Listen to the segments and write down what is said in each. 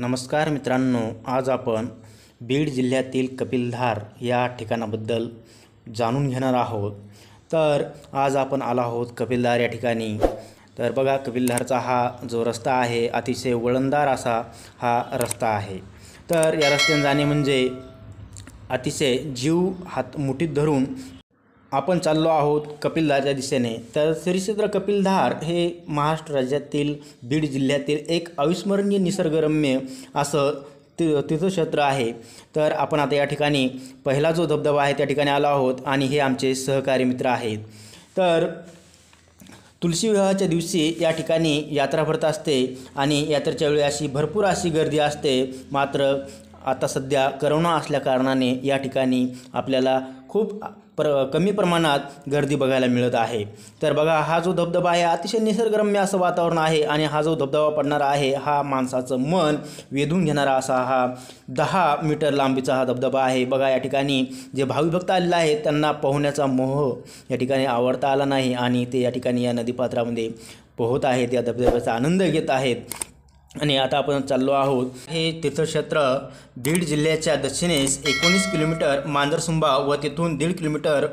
नमस्कार मित्रांनो आज आपण बीड जिल्ह्यातील कपिलधार या ठिकाणाबद्दल जाणून घेणार आहोत तर आज आपण आला आहोत कपिलधार या ठिकाणी तर बघा कपिलधारचा हा जो रस्ता आहे अतिशय वळणदार असा हा रस्ता आहे तर या रस्त्याने जाणे म्हणजे अतिशय जीव हात मुठीत धरून आपण चाललो आहोत कपिलधारच्या दिशेने तर श्रीक्षेत्र कपिलधार हे महाराष्ट्र राज्यातील बीड जिल्ह्यातील एक अविस्मरणीय निसर्गरम्य असं ती तीर्थक्षेत्र आहे तर आपण आता या ठिकाणी पहिला जो धबधबा आहे त्या ठिकाणी आलो आहोत आणि हे आमचे सहकारी मित्र आहेत तर तुलसी विवाहाच्या दिवशी या ठिकाणी यात्रा भरत असते आणि यात्रेच्या वेळी अशी भरपूर अशी गर्दी असते मात्र आता सध्या करोना असल्याकारणाने या ठिकाणी आपल्याला खूप प्र कमी प्रमाणात गर्दी बघायला मिळत आहे तर बघा हा जो धबधबा आहे अतिशय निसर्गरम्य असं वातावरण आहे आणि हा जो धबधबा पडणारा आहे हा माणसाचं मन वेधून घेणारा असा हा दहा मीटर लांबीचा हा धबधबा आहे बघा या ठिकाणी जे भावी भक्त आलेला आहे त्यांना पोहण्याचा मोह या ठिकाणी आवडता आला नाही आणि ते या ठिकाणी या नदीपात्रामध्ये पोहत आहेत या धबधब्याचा आनंद घेत आहेत आणि आता आपण चाललो आहोत हे तीर्थक्षेत्र दीड जिल्ह्याच्या दक्षिणेस एकोणीस किलोमीटर मांजरसुंबा व तिथून दीड किलोमीटर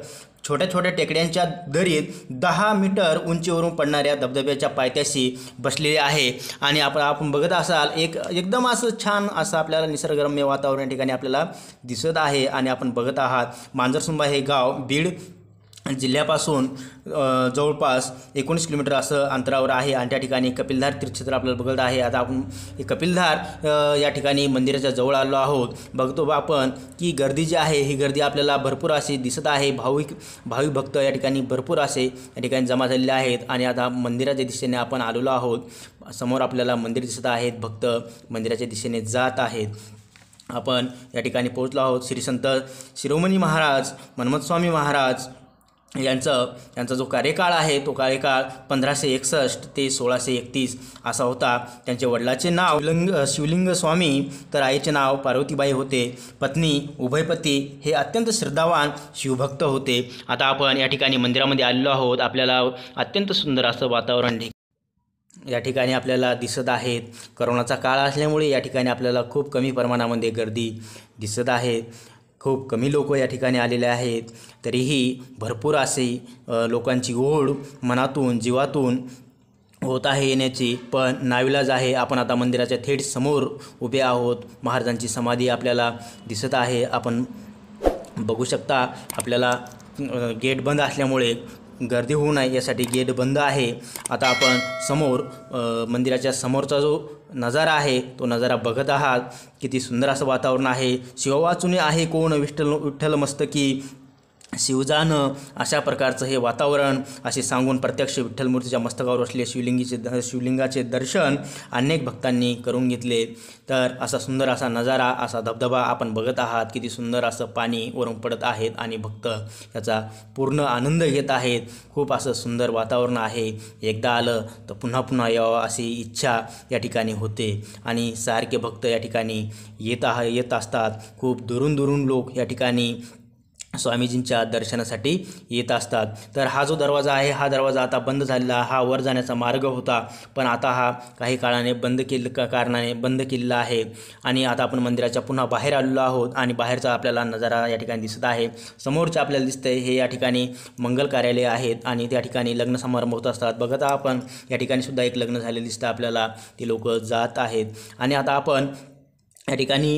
छोट्या छोट्या टेकड्यांच्या दरीत दहा मीटर उंचीवरून पडणाऱ्या धबधब्याच्या पायथ्याशी बसलेली आहे आणि आपण आपण बघत असाल एक एकदम असं छान असं आपल्याला निसर्गरम्य वातावरण ठिकाणी आपल्याला दिसत आहे आणि आपण बघत आहात मांजरसुंबा हे गाव बीड जिल्ह्यापासून जवळपास एकोणीस किलोमीटर असं अंतरावर आहे आणि त्या ठिकाणी कपिलधार तीर्थक्षेत्र आपल्याला बघत आहे आता आपण कपिलधार या ठिकाणी मंदिराच्या जवळ आलो आहोत बघतो आपण की गर्दी जी आहे ही गर्दी आपल्याला भरपूर अशी दिसत आहे भाविक भाविक भक्त या ठिकाणी भरपूर असे या ठिकाणी जमा झालेले आहेत आणि आता मंदिराच्या दिशेने आपण आलेलो आहोत समोर आपल्याला मंदिर दिसत आहेत भक्त मंदिराच्या दिशेने जात आहेत आपण या ठिकाणी पोहोचलो आहोत श्री संत शिरोमणी महाराज स्वामी महाराज यांचं त्यांचा जो कार्यकाळ आहे तो कार्यकाळ पंधराशे एकसष्ट ते सोळाशे एकतीस असा होता त्यांचे वडिलाचे नाव लिंग शिवलिंग स्वामी तर आईचे नाव पार्वतीबाई होते पत्नी उभयपती हे अत्यंत श्रद्धावान शिवभक्त होते आता आपण या ठिकाणी मंदिरामध्ये आलेलो आहोत आपल्याला अत्यंत सुंदर असं वातावरण या ठिकाणी आपल्याला दिसत आहेत करोनाचा काळ असल्यामुळे या ठिकाणी आपल्याला खूप कमी प्रमाणामध्ये गर्दी दिसत आहे खूप कमी लोक या ठिकाणी आलेले आहेत तरीही भरपूर असे लोकांची ओढ मनातून जीवातून होत आहे येण्याची पण नाविलाज आहे आपण आता मंदिराच्या थेट समोर उभे आहोत महाराजांची समाधी आपल्याला दिसत आहे आपण बघू शकता आपल्याला गेट बंद असल्यामुळे गर्दी होऊ नये यासाठी गेट बंद आहे आता आपण समोर मंदिराच्या समोरचा जो नजारा आहे तो नजारा बघत आहात किती सुंदर असं वातावरण आहे शिववाचुनी आहे कोण विठ्ठल विठ्ठल मस्तकी शिवजानं अशा प्रकारचं हे वातावरण असे सांगून प्रत्यक्ष विठ्ठलमूर्तीच्या मस्तकावर असलेले शिवलिंगीचे द शिवलिंगाचे दर्शन अनेक भक्तांनी करून घेतले तर असा सुंदर असा नजारा असा धबधबा आपण बघत आहात किती सुंदर असं पाणी वरून पडत आहेत आणि भक्त याचा पूर्ण आनंद घेत आहेत खूप असं सुंदर वातावरण आहे एकदा आलं तर पुन्हा पुन्हा यावं अशी इच्छा या ठिकाणी होते आणि सारखे भक्त या ठिकाणी येत आह येत असतात खूप दुरून दुरून लोक या ठिकाणी स्वामीजींच्या दर्शनासाठी येत असतात तर हा जो दरवाजा आहे हा दरवाजा आता बंद झालेला हा वर जाण्याचा मार्ग होता पण आता हा काही काळाने बंद केले का कारणाने बंद केलेला आहे आणि आता आपण मंदिराच्या पुन्हा बाहेर आलेलो आहोत आणि बाहेरचा आपल्याला नजारा या ठिकाणी दिसत आहे समोरचे आपल्याला दिसतंय हे या ठिकाणी मंगल कार्यालय आहेत आणि त्या ठिकाणी लग्न समारंभ होत असतात बघत आपण या ठिकाणी सुद्धा एक लग्न झालेलं दिसतं आपल्याला ते लोक जात आहेत आणि आता आपण या ठिकाणी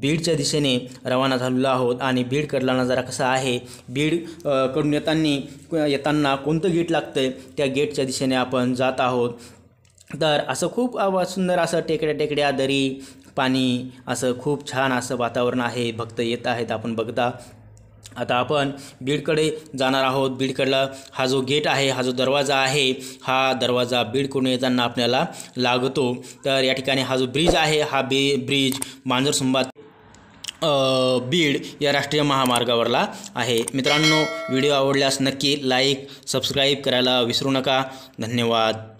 बीडच्या दिशेने रवाना झालेलो आहोत आणि बीड कडला नजारा कसा आहे बीड कडून येताना येताना कोणतं गेट लागतं आहे त्या गेटच्या दिशेने आपण जात आहोत तर असं खूप सुंदर असं टेकड्या टेकड्या दरी पाणी असं खूप छान असं वातावरण आहे भक्त येत आहेत आपण बघता आता आपण बीडकडे जाणार आहोत बीडकडला हा जो गेट आहे हा जो दरवाजा आहे हा दरवाजा बीडकडून येताना आपल्याला लागतो तर या ठिकाणी हा जो ब्रिज आहे हा बी ब्रिज मांजरसुंबा बीड या राष्ट्रीय महामार्गावरला आहे मित्रांनो व्हिडिओ आवडल्यास नक्की लाईक सबस्क्राईब करायला विसरू नका धन्यवाद